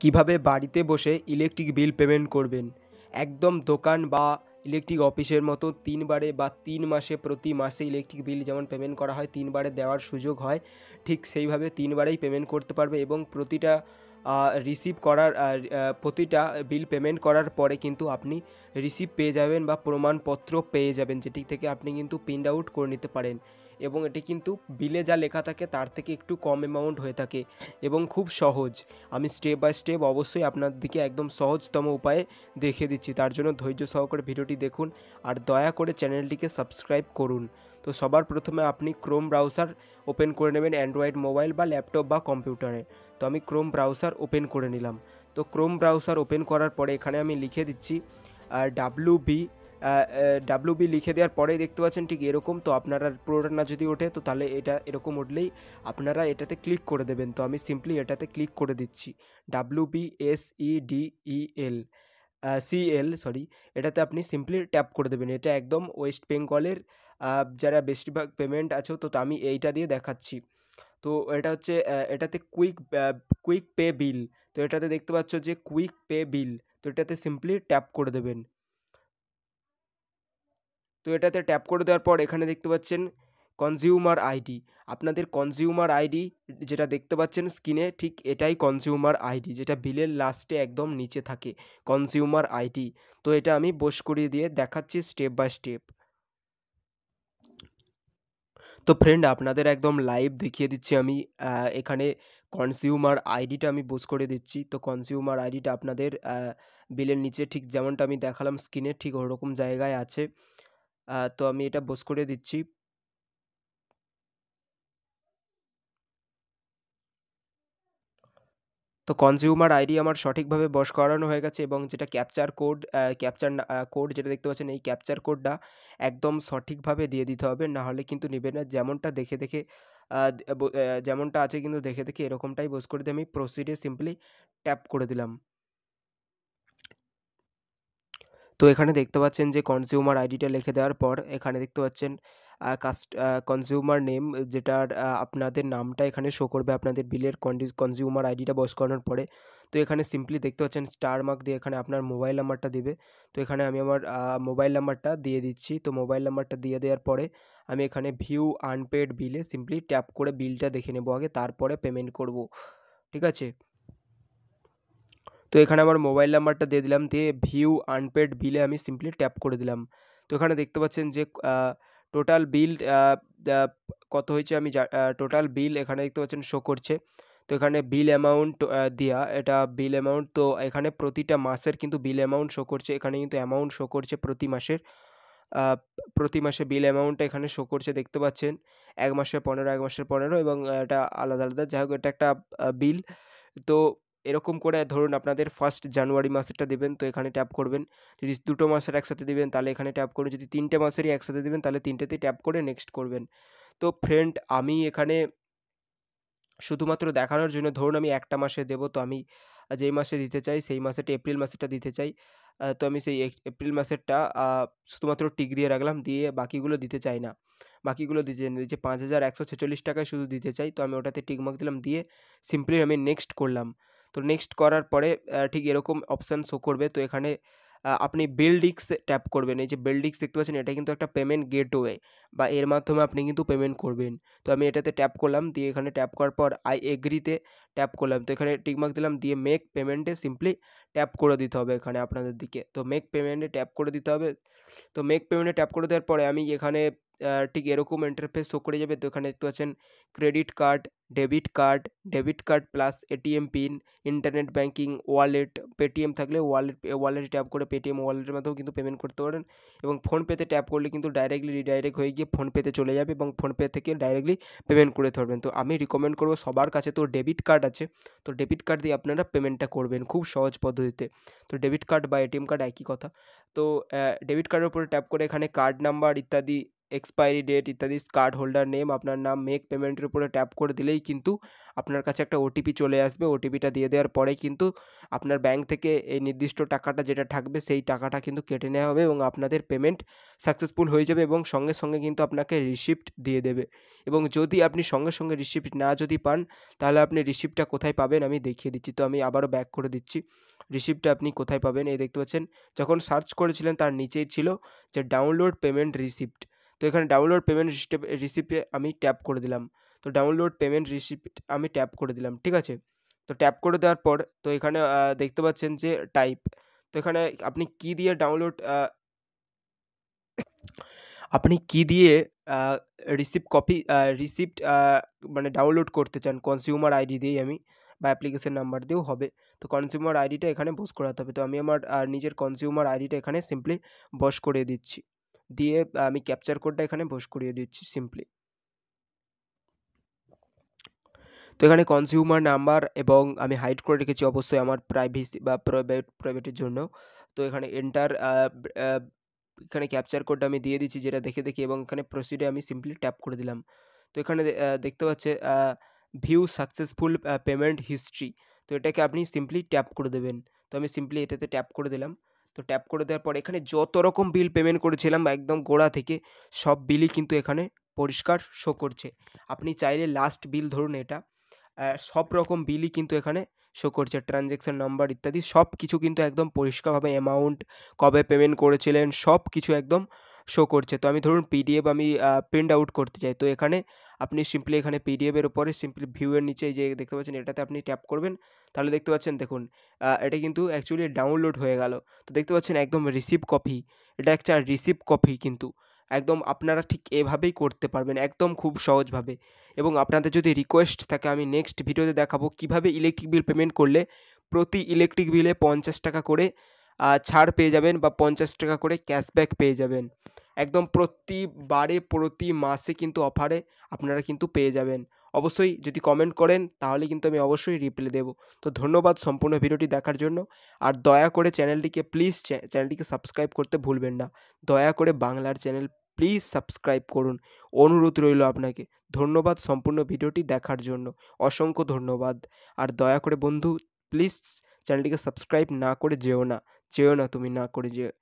কিভাবে বাড়িতে বসে ইলেকট্রিক বিল পেমেন্ট করবেন একদম দোকান বা ইলেকট্রিক অফিসের মতো তিনবারে বা তিন মাসে প্রতি মাসে ইলেকট্রিক বিল যেমন পেমেন্ট করা হয় তিনবারে দেওয়ার সুযোগ হয় ঠিক সেইভাবে তিনবারেই পেমেন্ট করতে পারবে এবং প্রতিটা রিসিভ করার প্রতিটা বিল পেমেন্ট করার পরে কিন্তু আপনি রিসিভ পেয়ে যাবেন বা প্রমাণপত্র পেয়ে যাবেন যেটি থেকে আপনি কিন্তু প্রিন্ট আউট করে নিতে পারেন এবং এটি কিন্তু বিলে যা লেখা থাকে তার থেকে একটু কম অ্যামাউন্ট হয়ে থাকে এবং খুব সহজ আমি স্টেপ বাই স্টেপ অবশ্যই আপনার দিকে একদম সহজতম উপায়ে দেখিয়ে দিচ্ছি তার জন্য ধৈর্য সহকারে ভিডিওটি দেখুন আর দয়া করে চ্যানেলটিকে সাবস্ক্রাইব করুন তো সবার প্রথমে আপনি ক্রোম ব্রাউজার ওপেন করে নেবেন অ্যান্ড্রয়েড মোবাইল বা ল্যাপটপ বা কম্পিউটারে তো আমি ক্রোম ব্রাউজার ওপেন করে নিলাম তো ক্রোম ব্রাউজার ওপেন করার পরে এখানে আমি লিখে দিচ্ছি আর ডাব্লু বি ডাব্লিউবি লিখে দেওয়ার পরেই দেখতে পাচ্ছেন ঠিক এরকম তো আপনারা পুরোটা না যদি ওঠে তো তাহলে এটা এরকম উঠলেই আপনারা এটাতে ক্লিক করে দেবেন তো আমি সিম্পলি এটাতে ক্লিক করে দিচ্ছি WB S E D E L CL sorry এটাতে আপনি সিম্পলি ট্যাপ করে দেবেন এটা একদম ওয়েস্ট বেঙ্গলের যারা বেশিরভাগ পেমেন্ট আছে তো আমি এইটা দিয়ে দেখাচ্ছি তো এটা হচ্ছে এটাতে কুইক কুইক পে বিল তো এটাতে দেখতে পাচ্ছ যে কুইক পে বিল তো এটাতে সিম্পলি ট্যাপ করে দেবেন তো এটাতে ট্যাপ করে দেওয়ার পর এখানে দেখতে পাচ্ছেন কনজিউমার আইডি আপনাদের কনজিউমার আইডি যেটা দেখতে পাচ্ছেন স্ক্রিনে ঠিক এটাই কনজিউমার আইডি যেটা বিলের লাস্টে একদম নিচে থাকে কনজিউমার আইডি তো এটা আমি বোস করিয়ে দিয়ে দেখাচ্ছি স্টেপ বাই স্টেপ তো ফ্রেন্ড আপনাদের একদম লাইভ দেখিয়ে দিচ্ছি আমি এখানে কনজিউমার আইডিটা আমি বোস করে দিচ্ছি তো কনজিউমার আইডিটা আপনাদের বিলের নিচে ঠিক যেমনটা আমি দেখালাম স্ক্রিনে ঠিক ওরকম জায়গায় আছে তো আমি এটা বোস করে দিচ্ছি তো কনজিউমার আইডি আমার সঠিকভাবে বস করানো হয়ে গেছে এবং যেটা ক্যাপচার কোড ক্যাপচার কোড যেটা দেখতে পাচ্ছেন এই ক্যাপচার কোডটা একদম সঠিকভাবে দিয়ে দিতে হবে না হলে কিন্তু নেবে না যেমনটা দেখে দেখে যেমনটা আছে কিন্তু দেখে দেখে এরকমটাই বোস করে দিয়ে আমি প্রসিডে সিম্পলি ট্যাপ করে দিলাম তো এখানে দেখতে পাচ্ছেন যে কনজিউমার আইডিটা লিখে দেওয়ার পর এখানে দেখতে পাচ্ছেন কাস্ট কনজিউমার নেম যেটার আপনাদের নামটা এখানে শো করবে আপনাদের বিলের কনজিউমার আইডিটা বস করানোর পরে তো এখানে সিম্পলি দেখতে পাচ্ছেন স্টার মার্ক দিয়ে এখানে আপনার মোবাইল নাম্বারটা দেবে তো এখানে আমি আমার মোবাইল নাম্বারটা দিয়ে দিচ্ছি তো মোবাইল নাম্বারটা দিয়ে দেওয়ার পরে আমি এখানে ভিউ আনপেড বিলে সিম্পলি ট্যাপ করে বিলটা দেখে নেবো আগে তারপরে পেমেন্ট করব ঠিক আছে তো এখানে আমার মোবাইল নাম্বারটা দিয়ে দিলাম দিয়ে ভিউ আনপেড বিলে আমি সিম্পলি ট্যাপ করে দিলাম তো এখানে দেখতে পাচ্ছেন যে টোটাল বিল কত হয়েছে আমি টোটাল বিল এখানে দেখতে পাচ্ছেন শো করছে তো এখানে বিল অ্যামাউন্ট দেওয়া এটা বিল অ্যামাউন্ট তো এখানে প্রতিটা মাসের কিন্তু বিল অ্যামাউন্ট শো করছে এখানে কিন্তু অ্যামাউন্ট শো করছে প্রতি মাসের প্রতি মাসে বিল অ্যামাউন্টটা এখানে শো করছে দেখতে পাচ্ছেন এক মাসের পনেরো এক মাসের পনেরো এবং এটা আলাদা আলাদা যাই হোক এটা একটা বিল তো এরকম করে ধরুন আপনাদের ফার্স্ট জানুয়ারি মাসেরটা দেবেন তো এখানে ট্যাপ করবেন যদি দুটো মাসের একসাথে দেবেন তাহলে এখানে ট্যাপ করুন যদি তিনটে মাসেরই একসাথে দেবেন তাহলে তিনটেতেই ট্যাপ করে নেক্সট করবেন তো ফ্রেন্ড আমি এখানে শুধুমাত্র দেখানোর জন্য ধরুন আমি একটা মাসে দেব তো আমি যেই মাসে দিতে চাই সেই মাসেটা এপ্রিল মাসেরটা দিতে চাই তো আমি সেই এপ্রিল মাসেরটা শুধুমাত্র টিক দিয়ে রাখলাম দিয়ে বাকিগুলো দিতে চাই না বাকিগুলো দিতে চাই না যে পাঁচ হাজার একশো ছেচল্লিশ টাকায় শুধু দিতে চাই তো আমি ওটাতে টিকমার্ক দিলাম দিয়ে সিম্পলি আমি নেক্সট করলাম তো নেক্সট করার পরে ঠিক এরকম অপশান শো করবে তো এখানে আপনি বিল্ডিক্স ট্যাপ করবেন এই যে বিল্ডিক্স দেখতে পাচ্ছেন এটা কিন্তু একটা পেমেন্ট গেটওয়ে বা এর মাধ্যমে আপনি কিন্তু পেমেন্ট করবেন তো আমি এটাতে ট্যাপ করলাম দিয়ে এখানে ট্যাপ করার পর আই এগ্রিতে ট্যাপ করলাম তো এখানে টিকমার্ক দিলাম দিয়ে মেক পেমেন্টে সিম্পলি ট্যাপ করে দিতে হবে এখানে আপনাদের দিকে তো মেক পেমেন্টে ট্যাপ করে দিতে হবে তো মেক পেমেন্টে ট্যাপ করে দেওয়ার পরে আমি এখানে ঠিক এরকম ইন্টারফেস শো করে যাবে তো এখানে দেখতে পাচ্ছেন credit card debit card debit card plus ATM pin internet banking wallet Paytm থাকলে ওয়ালেট ওয়ালেট ট্যাপ করে পেটিএম ওয়ালেটের মাধ্যমে কিন্তু পেমেন্ট করতে পারেন এবং ফোনপেতে ট্যাপ করলে কিন্তু ডাইরেক্টলি রিডাইরেক্ট হয়ে গিয়ে ফোনপেতে চলে যাবে এবং ফোনপে থেকে ডাইরেক্টলি পেমেন্ট করে ধরবেন তো আমি রিকমেন্ড করবো সবার কাছে তো ডেবিট কার্ড আছে তো ডেবিট কার্ড দিয়ে আপনারা পেমেন্টটা করবেন খুব সহজ পদ্ধতিতে তো ডেবিট কার্ড বা এটিএম কার্ড একই কথা তো ডেবিট কার্ডের উপরে ট্যাপ করে এখানে কার্ড নাম্বার ইত্যাদি এক্সপায়ারি ডেট ইত্যাদি কার্ড হোল্ডার নেম আপনার নাম মেক পেমেন্টের উপরে ট্যাপ করে দিলেই কিন্তু আপনার কাছে একটা ওটিপি চলে আসবে ওটিপিটা দিয়ে দেওয়ার পরে কিন্তু আপনার ব্যাংক থেকে এই নির্দিষ্ট টাকাটা যেটা থাকবে সেই টাকাটা কিন্তু কেটে নেওয়া হবে এবং আপনাদের পেমেন্ট সাকসেসফুল হয়ে যাবে এবং সঙ্গে সঙ্গে কিন্তু আপনাকে রিসিপ্ট দিয়ে দেবে এবং যদি আপনি সঙ্গে সঙ্গে রিসিপ্ট না যদি পান তাহলে আপনি রিসিপ্টটা কোথায় পাবেন আমি দেখিয়ে দিচ্ছি তো আমি আবারও ব্যাক করে দিচ্ছি রিসিপ্টটা আপনি কোথায় পাবেন এই দেখতে পাচ্ছেন যখন সার্চ করেছিলেন তার নিচেই ছিল যে ডাউনলোড পেমেন্ট রিসিপ্ট তো এখানে ডাউনলোড পেমেন্ট রিসিপ্টে আমি ট্যাপ করে দিলাম তো ডাউনলোড পেমেন্ট রিসিপ্ট আমি ট্যাপ করে দিলাম ঠিক আছে তো ট্যাপ করে দেওয়ার পর তো এখানে দেখতে পাচ্ছেন যে টাইপ তো এখানে আপনি কি দিয়ে ডাউনলোড আপনি কি দিয়ে রিসিপ্ট কপি রিসিপ্ট মানে ডাউনলোড করতে চান কনজিউমার আইডি দিয়েই আমি বা অ্যাপ্লিকেশান নাম্বার দিয়েও হবে তো কনজিউমার আইডিটা এখানে বস করাতে হবে তো আমি আমার নিজের কনজিউমার আইডিটা এখানে সিম্পলি বস করে দিচ্ছি দিয়ে আমি ক্যাপচার কোডটা এখানে বস করিয়ে দিচ্ছি সিম্পলি তো এখানে কনজিউমার নাম্বার এবং আমি হাইড করে রেখেছি অবশ্যই আমার প্রাইভেসি বা প্রাইভেট প্রাইভেটের জন্য তো এখানে এন্টার এখানে ক্যাপচার কোডটা আমি দিয়ে দিচ্ছি যেটা দেখে দেখি এবং এখানে প্রসিডে আমি সিম্পলি ট্যাপ করে দিলাম তো এখানে দেখতে পাচ্ছে ভিউ সাকসেসফুল পেমেন্ট হিস্ট্রি তো এটাকে আপনি সিম্পলি ট্যাপ করে দেবেন তো আমি সিম্পলি এটাতে ট্যাপ করে দিলাম তো ট্যাপ করে দেওয়ার পর এখানে যত রকম বিল পেমেন্ট করেছিলাম একদম গোড়া থেকে সব বিলই কিন্তু এখানে পরিষ্কার শো করছে আপনি চাইলে লাস্ট বিল ধরুন এটা সব রকম বিলই কিন্তু এখানে শো করছে ট্রানজ্যাকশান নাম্বার ইত্যাদি সব কিছু কিন্তু একদম পরিষ্কারভাবে অ্যামাউন্ট কবে পেমেন্ট করেছিলেন সব কিছু একদম শো করছে তো আমি ধরুন পিডিএফ আমি প্রিন্ট আউট করতে চাই তো এখানে আপনি সিম্পলি এখানে পিডিএফের উপরে সিম্পলি ভিউয়ের নিচে যে দেখতে পাচ্ছেন এটাতে আপনি ট্যাপ করবেন তাহলে দেখতে পাচ্ছেন দেখুন এটা কিন্তু অ্যাকচুয়ালি ডাউনলোড হয়ে গেল তো দেখতে পাচ্ছেন একদম রিসিভ কপি এটা একটা রিসিভ কপি কিন্তু একদম আপনারা ঠিক এভাবেই করতে পারবেন একদম খুব সহজভাবে এবং আপনাদের যদি রিকোয়েস্ট থাকে আমি নেক্সট ভিডিওতে দেখাবো কিভাবে ইলেকট্রিক বিল পেমেন্ট করলে প্রতি ইলেকট্রিক বিলে পঞ্চাশ টাকা করে ছাড় পেয়ে যাবেন বা পঞ্চাশ টাকা করে ক্যাশব্যাক পেয়ে যাবেন একদম প্রতিবারে প্রতি মাসে কিন্তু অফারে আপনারা কিন্তু পেয়ে যাবেন অবশ্যই যদি কমেন্ট করেন তাহলে কিন্তু আমি অবশ্যই রিপ্লাই দেবো তো ধন্যবাদ সম্পূর্ণ ভিডিওটি দেখার জন্য আর দয়া করে চ্যানেলটিকে প্লিজ চ্যানেলটিকে সাবস্ক্রাইব করতে ভুলবেন না দয়া করে বাংলার চ্যানেল প্লিজ সাবস্ক্রাইব করুন অনুরোধ রইল আপনাকে ধন্যবাদ সম্পূর্ণ ভিডিওটি দেখার জন্য অসংখ্য ধন্যবাদ আর দয়া করে বন্ধু প্লিজ চ্যানেলটিকে সাবস্ক্রাইব না করে যেও না যেও না তুমি না করে যেও